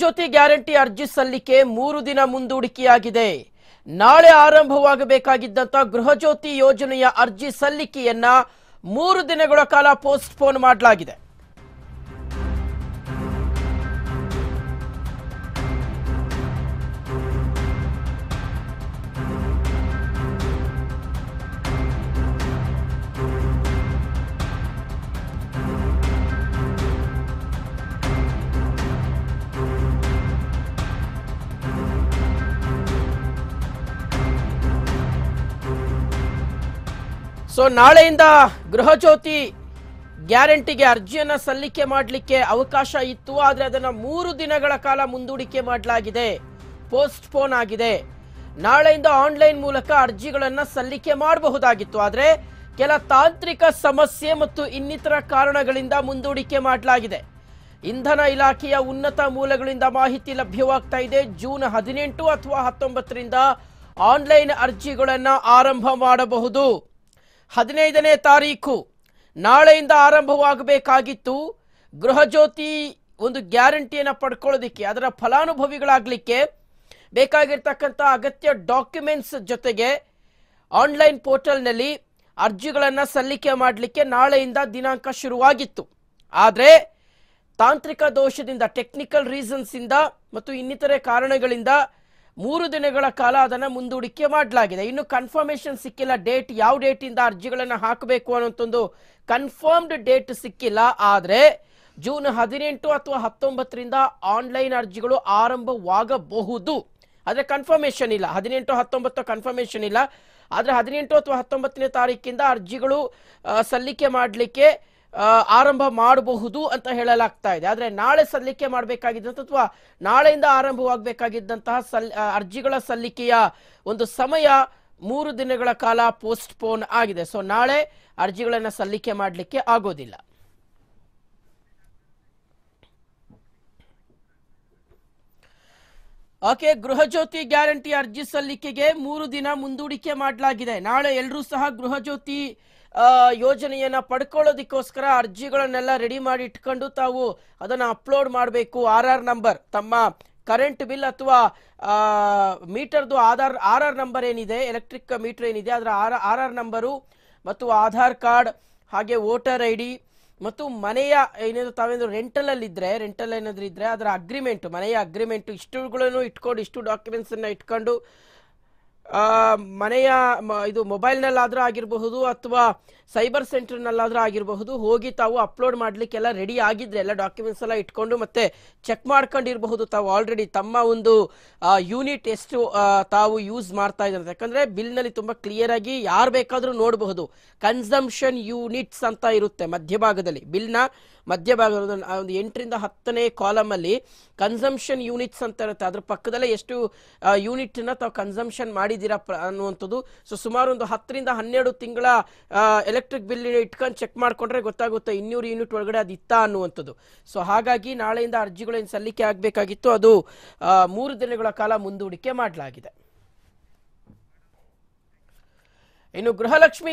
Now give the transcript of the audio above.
ಜ್ಯೋತಿ guarantee ಅರ್ಜಿ ಸಲ್ಲಿಕೆ ಮೂರು ದಿನ ಮುಂದೂಡಿಕೆಯಾಗಿದೆ ನಾಳೆ ಆರಂಭವಾಗಬೇಕಾಗಿದ್ದಂತ ಗೃಹಜ್ಯೋತಿ ಯೋಜನೆಯ ಅರ್ಜಿ ಸಲ್ಲಿಕೆಯನ್ನ ಮೂರು ದಿನಗಳ ಕಾಲ ಪೋಸ್ಟ್ಪೋನ್ ಮಾಡಲಾಗಿದೆ ಸೊ ನಾಳೆಯಿಂದ ಗೃಹಜ್ಯೋತಿ ಗ್ಯಾರಂಟಿಗೆ ಅರ್ಜಿಯನ್ನು ಸಲ್ಲಿಕೆ ಮಾಡಲಿಕ್ಕೆ ಅವಕಾಶ ಇತ್ತು ಆದರೆ ಅದನ್ನು ಮೂರು ದಿನಗಳ ಕಾಲ ಮುಂದೂಡಿಕೆ ಮಾಡಲಾಗಿದೆ ಪೋಸ್ಟ್ ಪೋನ್ ಆಗಿದೆ ನಾಳೆಯಿಂದ ಆನ್ಲೈನ್ ಮೂಲಕ ಅರ್ಜಿಗಳನ್ನು ಸಲ್ಲಿಕೆ ಮಾಡಬಹುದಾಗಿತ್ತು ಆದರೆ ಕೆಲ ತಾಂತ್ರಿಕ ಸಮಸ್ಯೆ ಮತ್ತು ಇನ್ನಿತರ ಕಾರಣಗಳಿಂದ ಮುಂದೂಡಿಕೆ ಮಾಡಲಾಗಿದೆ ಇಂಧನ ಇಲಾಖೆಯ ಉನ್ನತ ಮೂಲಗಳಿಂದ ಮಾಹಿತಿ ಲಭ್ಯವಾಗ್ತಾ ಇದೆ ಜೂನ್ ಹದಿನೆಂಟು ಅಥವಾ ಹತ್ತೊಂಬತ್ತರಿಂದ ಆನ್ಲೈನ್ ಅರ್ಜಿಗಳನ್ನು ಆರಂಭ ಮಾಡಬಹುದು ಹದಿನೈದನೇ ತಾರೀಕು ನಾಳೆಯಿಂದ ಆರಂಭವಾಗಬೇಕಾಗಿತ್ತು ಗೃಹಜ್ಯೋತಿ ಒಂದು ಗ್ಯಾರಂಟಿಯನ್ನು ಪಡ್ಕೊಳ್ಳೋದಿಕ್ಕೆ ಅದರ ಫಲಾನುಭವಿಗಳಾಗಲಿಕ್ಕೆ ಬೇಕಾಗಿರ್ತಕ್ಕಂಥ ಅಗತ್ಯ ಡಾಕ್ಯುಮೆಂಟ್ಸ್ ಜೊತೆಗೆ ಆನ್ಲೈನ್ ಪೋರ್ಟಲ್ನಲ್ಲಿ ಅರ್ಜಿಗಳನ್ನು ಸಲ್ಲಿಕೆ ಮಾಡಲಿಕ್ಕೆ ನಾಳೆಯಿಂದ ದಿನಾಂಕ ಶುರುವಾಗಿತ್ತು ಆದರೆ ತಾಂತ್ರಿಕ ದೋಷದಿಂದ ಟೆಕ್ನಿಕಲ್ ರೀಸನ್ಸಿಂದ ಮತ್ತು ಇನ್ನಿತರೆ ಕಾರಣಗಳಿಂದ ಮೂರು ದಿನಗಳ ಕಾಲ ಅದನ್ನು ಮುಂದೂಡಿಕೆ ಮಾಡಲಾಗಿದೆ ಇನ್ನು ಕನ್ಫರ್ಮೇಶನ್ ಸಿಕ್ಕಿಲ್ಲ ಡೇಟ್ ಯಾವ ಡೇಟಿಂದ ಅರ್ಜಿಗಳನ್ನು ಹಾಕಬೇಕು ಒಂದು ಕನ್ಫರ್ಮ್ಡ್ ಡೇಟ್ ಸಿಕ್ಕಿಲ್ಲ ಆದರೆ ಜೂನ್ ಹದಿನೆಂಟು ಅಥವಾ ಹತ್ತೊಂಬತ್ತರಿಂದ ಆನ್ಲೈನ್ ಅರ್ಜಿಗಳು ಆರಂಭವಾಗಬಹುದು ಆದರೆ ಕನ್ಫರ್ಮೇಷನ್ ಇಲ್ಲ ಹದಿನೆಂಟು ಹತ್ತೊಂಬತ್ತು ಕನ್ಫರ್ಮೇಷನ್ ಇಲ್ಲ ಆದರೆ ಹದಿನೆಂಟು ಅಥವಾ ಹತ್ತೊಂಬತ್ತನೇ ತಾರೀಕಿಂದ ಅರ್ಜಿಗಳು ಸಲ್ಲಿಕೆ ಮಾಡಲಿಕ್ಕೆ ಆರಂಭ ಮಾಡಬಹುದು ಅಂತ ಹೇಳಲಾಗ್ತಾ ಇದೆ ಆದರೆ ನಾಳೆ ಸಲ್ಲಿಕೆ ಮಾಡಬೇಕಾಗಿದ್ದಂಥ ಅಥವಾ ನಾಳೆಯಿಂದ ಆರಂಭವಾಗಬೇಕಾಗಿದ್ದಂತಹ ಸಲ್ ಅರ್ಜಿಗಳ ಸಲ್ಲಿಕೆಯ ಒಂದು ಸಮಯ ಮೂರು ದಿನಗಳ ಕಾಲ ಪೋಸ್ಟ್ಪೋನ್ ಆಗಿದೆ ಸೊ ನಾಳೆ ಅರ್ಜಿಗಳನ್ನು ಸಲ್ಲಿಕೆ ಮಾಡಲಿಕ್ಕೆ ಆಗೋದಿಲ್ಲ ಓಕೆ ಗೃಹಜ್ಯೋತಿ ಗ್ಯಾರಂಟಿ ಅರ್ಜಿ ಸಲ್ಲಿಕೆಗೆ ಮೂರು ದಿನ ಮುಂದೂಡಿಕೆ ಮಾಡಲಾಗಿದೆ ನಾಳೆ ಎಲ್ಲರೂ ಸಹ ಗೃಹಜ್ಯೋತಿ ಯೋಜನೆಯನ್ನ ಪಡ್ಕೊಳ್ಳೋದಕ್ಕೋಸ್ಕರ ಅರ್ಜಿಗಳನ್ನೆಲ್ಲ ರೆಡಿ ಮಾಡಿ ಇಟ್ಕೊಂಡು ತಾವು ಅದನ್ನು ಅಪ್ಲೋಡ್ ಮಾಡಬೇಕು ಆರ್ ಆರ್ ನಂಬರ್ ತಮ್ಮ ಕರೆಂಟ್ ಬಿಲ್ ಅಥವಾ ಮೀಟರ್ದು ಆಧಾರ್ ಆರ್ ಆರ್ ನಂಬರ್ ಏನಿದೆ ಎಲೆಕ್ಟ್ರಿಕ್ ಮೀಟರ್ ಏನಿದೆ ಅದರ ಆರ್ ಆರ್ ಆರ್ ನಂಬರು ಮತ್ತು ಆಧಾರ್ ಕಾರ್ಡ್ ಹಾಗೆ ವೋಟರ್ ಐ ಡಿ ಮತ್ತು ಮನೆಯ ಏನಾದ್ರು ತಾವೇನಾದ್ರು ರೆಂಟಲಲ್ಲಿ ಇದ್ರೆ ರೆಂಟಲ್ ಏನಾದರೂ ಇದ್ರೆ ಅದರ ಅಗ್ರಿಮೆಂಟ್ ಮನೆಯ ಅಗ್ರಿಮೆಂಟ್ ಇಷ್ಟುಗಳನ್ನು ಇಟ್ಕೊಂಡು ಇಷ್ಟು ಡಾಕ್ಯುಮೆಂಟ್ಸನ್ನು ಇಟ್ಕೊಂಡು ಮನೆಯ ಇದು ಮೊಬೈಲ್ನಲ್ಲಾದರೂ ಆಗಿರಬಹುದು ಅಥವಾ ಸೈಬರ್ ಸೆಂಟರ್ನಲ್ಲಾದರೂ ಆಗಿರಬಹುದು ಹೋಗಿ ತಾವು ಅಪ್ಲೋಡ್ ಮಾಡಲಿಕ್ಕೆಲ್ಲ ರೆಡಿ ಆಗಿದ್ರೆ ಎಲ್ಲ ಡಾಕ್ಯುಮೆಂಟ್ಸ್ ಎಲ್ಲ ಇಟ್ಕೊಂಡು ಮತ್ತೆ ಚೆಕ್ ಮಾಡ್ಕೊಂಡಿರಬಹುದು ತಾವು ಆಲ್ರೆಡಿ ತಮ್ಮ ಒಂದು ಯೂನಿಟ್ ಎಷ್ಟು ತಾವು ಯೂಸ್ ಮಾಡ್ತಾ ಇದ್ದಾರೆ ಯಾಕಂದರೆ ಬಿಲ್ನಲ್ಲಿ ತುಂಬ ಕ್ಲಿಯರ್ ಆಗಿ ಯಾರು ಬೇಕಾದರೂ ನೋಡಬಹುದು ಕನ್ಸಂಪ್ಷನ್ ಯೂನಿಟ್ಸ್ ಅಂತ ಇರುತ್ತೆ ಮಧ್ಯಭಾಗದಲ್ಲಿ ಬಿಲ್ನ ಮಧ್ಯಭಾಗ ಒಂದು ಎಂಟರಿಂದ ಹತ್ತನೇ ಕಾಲಮಲ್ಲಿ ಕನ್ಸಂಪ್ಷನ್ ಯೂನಿಟ್ಸ್ ಅಂತ ಇರುತ್ತೆ ಅದ್ರ ಪಕ್ಕದಲ್ಲೇ ಎಷ್ಟು ಯೂನಿಟ್ನ ತಾವು ಕನ್ಸಂಪ್ಷನ್ ಮಾಡಿ ಇದ್ದೀರಾ ಅನ್ನುವಂಥದ್ದು ಸೊ ಸುಮಾರು ಒಂದು ಹತ್ತರಿಂದ ಹನ್ನೆರಡು ತಿಂಗಳ ಎಲೆಕ್ಟ್ರಿಕ್ ಬಿಲ್ ಇಟ್ಕೊಂಡು ಚೆಕ್ ಮಾಡ್ಕೊಂಡ್ರೆ ಗೊತ್ತಾಗುತ್ತೆ ಇನ್ನೂರು ಯೂನಿಟ್ ಒಳಗಡೆ ಅದು ಇತ್ತ ಅನ್ನುವಂಥದ್ದು ಸೊ ಹಾಗಾಗಿ ನಾಳೆಯಿಂದ ಅರ್ಜಿಗಳೇನು ಸಲ್ಲಿಕೆ ಆಗಬೇಕಾಗಿತ್ತು ಅದು ಮೂರು ದಿನಗಳ ಕಾಲ ಮುಂದೂಡಿಕೆ ಮಾಡಲಾಗಿದೆ ಇನ್ನು ಗೃಹಲಕ್ಷ್ಮಿ